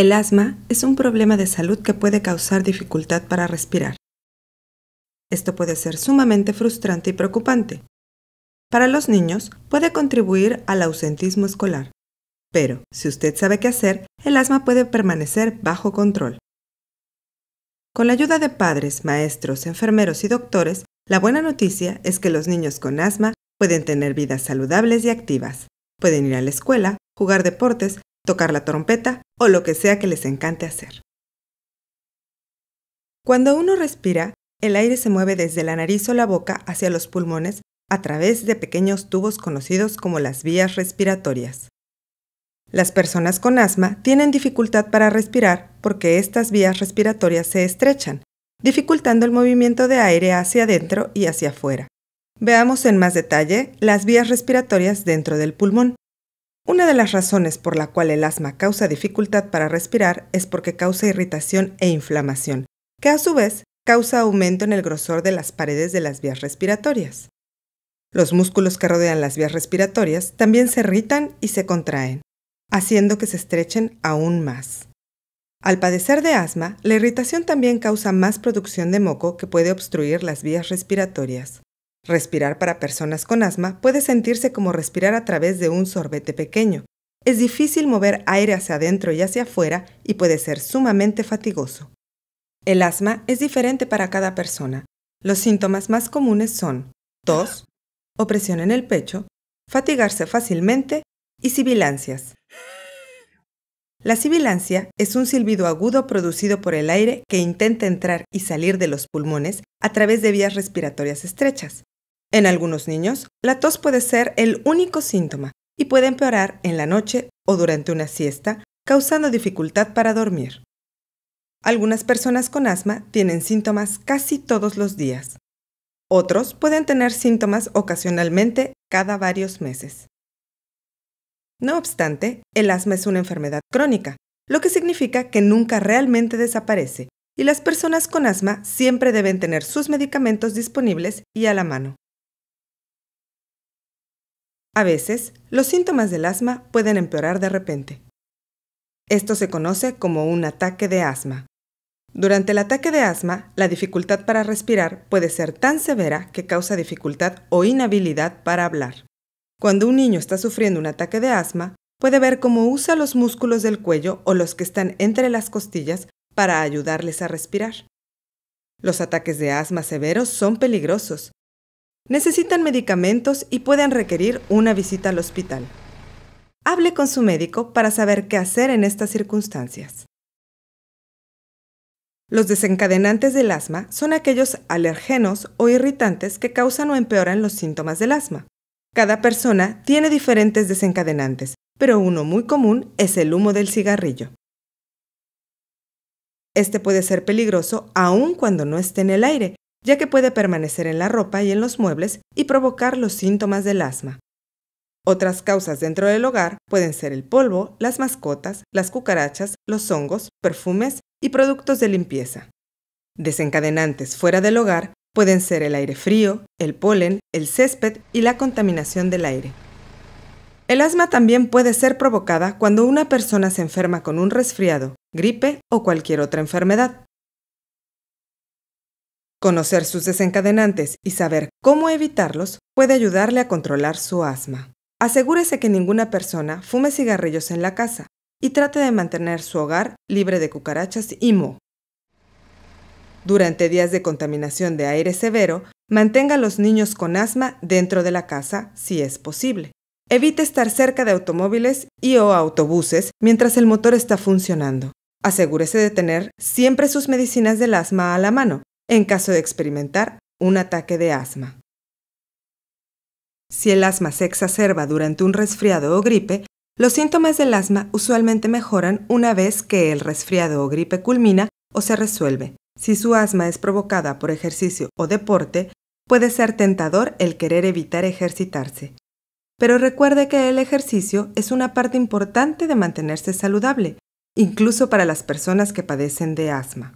El asma es un problema de salud que puede causar dificultad para respirar. Esto puede ser sumamente frustrante y preocupante. Para los niños puede contribuir al ausentismo escolar, pero si usted sabe qué hacer, el asma puede permanecer bajo control. Con la ayuda de padres, maestros, enfermeros y doctores, la buena noticia es que los niños con asma pueden tener vidas saludables y activas. Pueden ir a la escuela, jugar deportes, tocar la trompeta o lo que sea que les encante hacer. Cuando uno respira, el aire se mueve desde la nariz o la boca hacia los pulmones a través de pequeños tubos conocidos como las vías respiratorias. Las personas con asma tienen dificultad para respirar porque estas vías respiratorias se estrechan, dificultando el movimiento de aire hacia adentro y hacia afuera. Veamos en más detalle las vías respiratorias dentro del pulmón. Una de las razones por la cual el asma causa dificultad para respirar es porque causa irritación e inflamación, que a su vez causa aumento en el grosor de las paredes de las vías respiratorias. Los músculos que rodean las vías respiratorias también se irritan y se contraen, haciendo que se estrechen aún más. Al padecer de asma, la irritación también causa más producción de moco que puede obstruir las vías respiratorias. Respirar para personas con asma puede sentirse como respirar a través de un sorbete pequeño. Es difícil mover aire hacia adentro y hacia afuera y puede ser sumamente fatigoso. El asma es diferente para cada persona. Los síntomas más comunes son tos, opresión en el pecho, fatigarse fácilmente y sibilancias. La sibilancia es un silbido agudo producido por el aire que intenta entrar y salir de los pulmones a través de vías respiratorias estrechas. En algunos niños, la tos puede ser el único síntoma y puede empeorar en la noche o durante una siesta, causando dificultad para dormir. Algunas personas con asma tienen síntomas casi todos los días. Otros pueden tener síntomas ocasionalmente cada varios meses. No obstante, el asma es una enfermedad crónica, lo que significa que nunca realmente desaparece, y las personas con asma siempre deben tener sus medicamentos disponibles y a la mano. A veces, los síntomas del asma pueden empeorar de repente. Esto se conoce como un ataque de asma. Durante el ataque de asma, la dificultad para respirar puede ser tan severa que causa dificultad o inhabilidad para hablar. Cuando un niño está sufriendo un ataque de asma, puede ver cómo usa los músculos del cuello o los que están entre las costillas para ayudarles a respirar. Los ataques de asma severos son peligrosos, necesitan medicamentos y pueden requerir una visita al hospital. Hable con su médico para saber qué hacer en estas circunstancias. Los desencadenantes del asma son aquellos alergenos o irritantes que causan o empeoran los síntomas del asma. Cada persona tiene diferentes desencadenantes, pero uno muy común es el humo del cigarrillo. Este puede ser peligroso aun cuando no esté en el aire, ya que puede permanecer en la ropa y en los muebles y provocar los síntomas del asma. Otras causas dentro del hogar pueden ser el polvo, las mascotas, las cucarachas, los hongos, perfumes y productos de limpieza. Desencadenantes fuera del hogar pueden ser el aire frío, el polen, el césped y la contaminación del aire. El asma también puede ser provocada cuando una persona se enferma con un resfriado, gripe o cualquier otra enfermedad. Conocer sus desencadenantes y saber cómo evitarlos puede ayudarle a controlar su asma. Asegúrese que ninguna persona fume cigarrillos en la casa y trate de mantener su hogar libre de cucarachas y moho. Durante días de contaminación de aire severo, mantenga a los niños con asma dentro de la casa si es posible. Evite estar cerca de automóviles y o autobuses mientras el motor está funcionando. Asegúrese de tener siempre sus medicinas del asma a la mano en caso de experimentar un ataque de asma. Si el asma se exacerba durante un resfriado o gripe, los síntomas del asma usualmente mejoran una vez que el resfriado o gripe culmina o se resuelve. Si su asma es provocada por ejercicio o deporte, puede ser tentador el querer evitar ejercitarse. Pero recuerde que el ejercicio es una parte importante de mantenerse saludable, incluso para las personas que padecen de asma.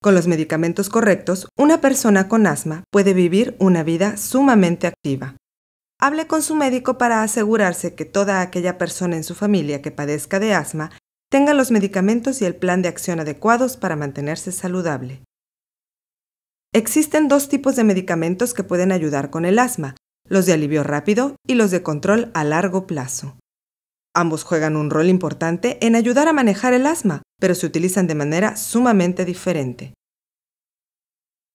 Con los medicamentos correctos, una persona con asma puede vivir una vida sumamente activa. Hable con su médico para asegurarse que toda aquella persona en su familia que padezca de asma tenga los medicamentos y el plan de acción adecuados para mantenerse saludable. Existen dos tipos de medicamentos que pueden ayudar con el asma, los de alivio rápido y los de control a largo plazo. Ambos juegan un rol importante en ayudar a manejar el asma, pero se utilizan de manera sumamente diferente.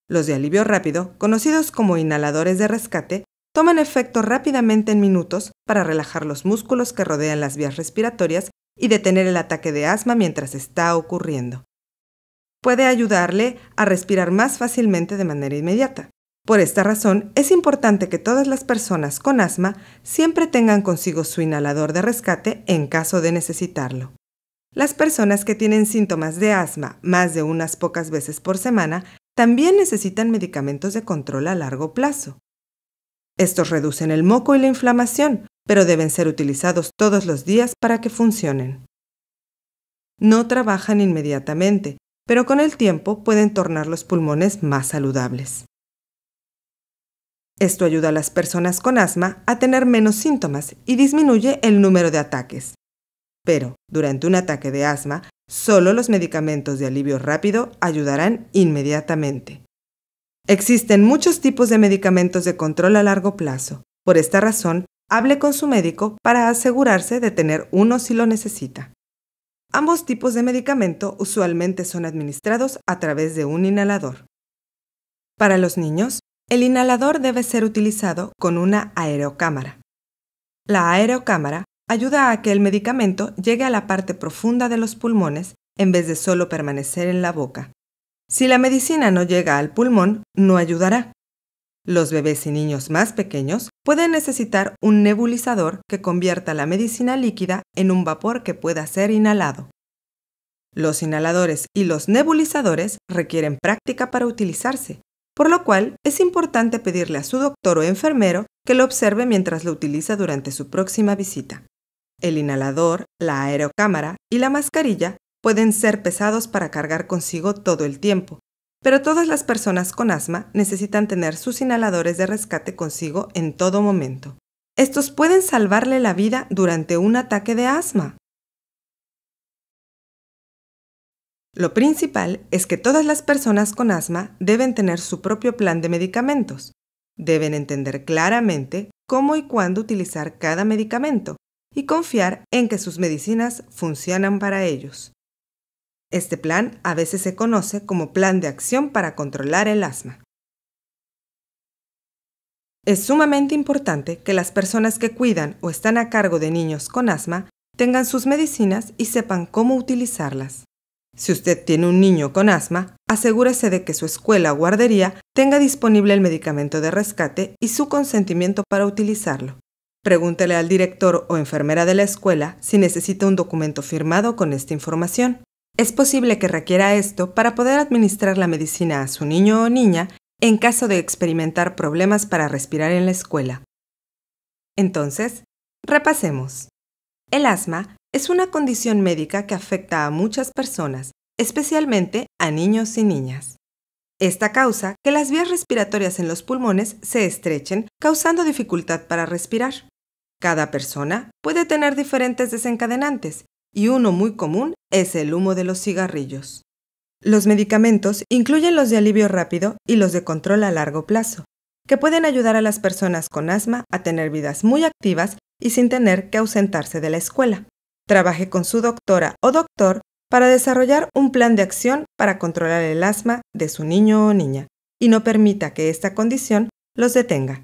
Los de alivio rápido, conocidos como inhaladores de rescate, toman efecto rápidamente en minutos para relajar los músculos que rodean las vías respiratorias y detener el ataque de asma mientras está ocurriendo. Puede ayudarle a respirar más fácilmente de manera inmediata. Por esta razón, es importante que todas las personas con asma siempre tengan consigo su inhalador de rescate en caso de necesitarlo. Las personas que tienen síntomas de asma más de unas pocas veces por semana también necesitan medicamentos de control a largo plazo. Estos reducen el moco y la inflamación, pero deben ser utilizados todos los días para que funcionen. No trabajan inmediatamente, pero con el tiempo pueden tornar los pulmones más saludables. Esto ayuda a las personas con asma a tener menos síntomas y disminuye el número de ataques. Pero, durante un ataque de asma, solo los medicamentos de alivio rápido ayudarán inmediatamente. Existen muchos tipos de medicamentos de control a largo plazo. Por esta razón, hable con su médico para asegurarse de tener uno si lo necesita. Ambos tipos de medicamento usualmente son administrados a través de un inhalador. Para los niños, el inhalador debe ser utilizado con una aerocámara. La aerocámara ayuda a que el medicamento llegue a la parte profunda de los pulmones en vez de solo permanecer en la boca. Si la medicina no llega al pulmón, no ayudará. Los bebés y niños más pequeños pueden necesitar un nebulizador que convierta la medicina líquida en un vapor que pueda ser inhalado. Los inhaladores y los nebulizadores requieren práctica para utilizarse, por lo cual es importante pedirle a su doctor o enfermero que lo observe mientras lo utiliza durante su próxima visita. El inhalador, la aerocámara y la mascarilla pueden ser pesados para cargar consigo todo el tiempo, pero todas las personas con asma necesitan tener sus inhaladores de rescate consigo en todo momento. Estos pueden salvarle la vida durante un ataque de asma. Lo principal es que todas las personas con asma deben tener su propio plan de medicamentos. Deben entender claramente cómo y cuándo utilizar cada medicamento y confiar en que sus medicinas funcionan para ellos. Este plan a veces se conoce como plan de acción para controlar el asma. Es sumamente importante que las personas que cuidan o están a cargo de niños con asma tengan sus medicinas y sepan cómo utilizarlas. Si usted tiene un niño con asma, asegúrese de que su escuela o guardería tenga disponible el medicamento de rescate y su consentimiento para utilizarlo. Pregúntele al director o enfermera de la escuela si necesita un documento firmado con esta información. Es posible que requiera esto para poder administrar la medicina a su niño o niña en caso de experimentar problemas para respirar en la escuela. Entonces, repasemos. El asma es una condición médica que afecta a muchas personas, especialmente a niños y niñas. Esta causa que las vías respiratorias en los pulmones se estrechen, causando dificultad para respirar. Cada persona puede tener diferentes desencadenantes, y uno muy común es el humo de los cigarrillos. Los medicamentos incluyen los de alivio rápido y los de control a largo plazo, que pueden ayudar a las personas con asma a tener vidas muy activas y sin tener que ausentarse de la escuela. Trabaje con su doctora o doctor para desarrollar un plan de acción para controlar el asma de su niño o niña y no permita que esta condición los detenga.